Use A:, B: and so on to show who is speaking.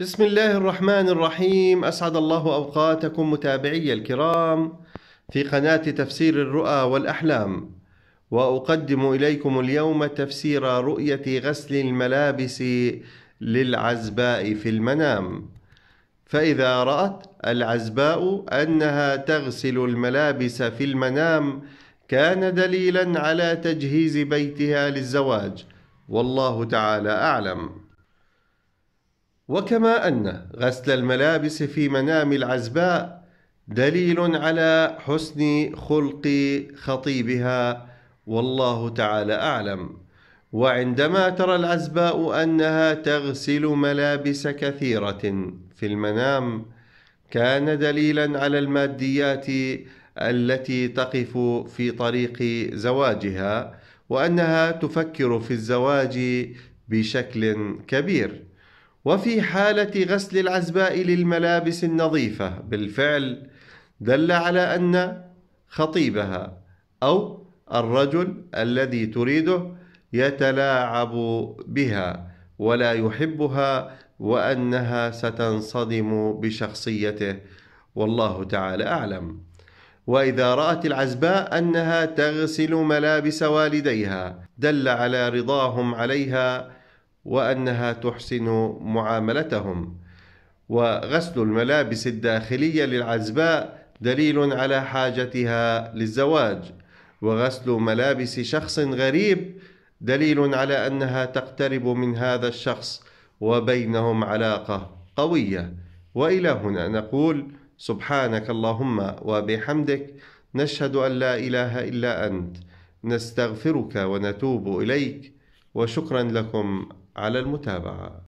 A: بسم الله الرحمن الرحيم أسعد الله أوقاتكم متابعي الكرام في قناة تفسير الرؤى والأحلام وأقدم إليكم اليوم تفسير رؤية غسل الملابس للعزباء في المنام فإذا رأت العزباء أنها تغسل الملابس في المنام كان دليلا على تجهيز بيتها للزواج والله تعالى أعلم وكما أن غسل الملابس في منام العزباء دليل على حسن خلق خطيبها والله تعالى أعلم وعندما ترى العزباء أنها تغسل ملابس كثيرة في المنام كان دليلا على الماديات التي تقف في طريق زواجها وأنها تفكر في الزواج بشكل كبير وفي حالة غسل العزباء للملابس النظيفة بالفعل دل على أن خطيبها أو الرجل الذي تريده يتلاعب بها ولا يحبها وأنها ستنصدم بشخصيته والله تعالى أعلم وإذا رأت العزباء أنها تغسل ملابس والديها دل على رضاهم عليها وأنها تحسن معاملتهم وغسل الملابس الداخلية للعزباء دليل على حاجتها للزواج وغسل ملابس شخص غريب دليل على أنها تقترب من هذا الشخص وبينهم علاقة قوية وإلى هنا نقول سبحانك اللهم وبحمدك نشهد أن لا إله إلا أنت نستغفرك ونتوب إليك وشكرا لكم على المتابعة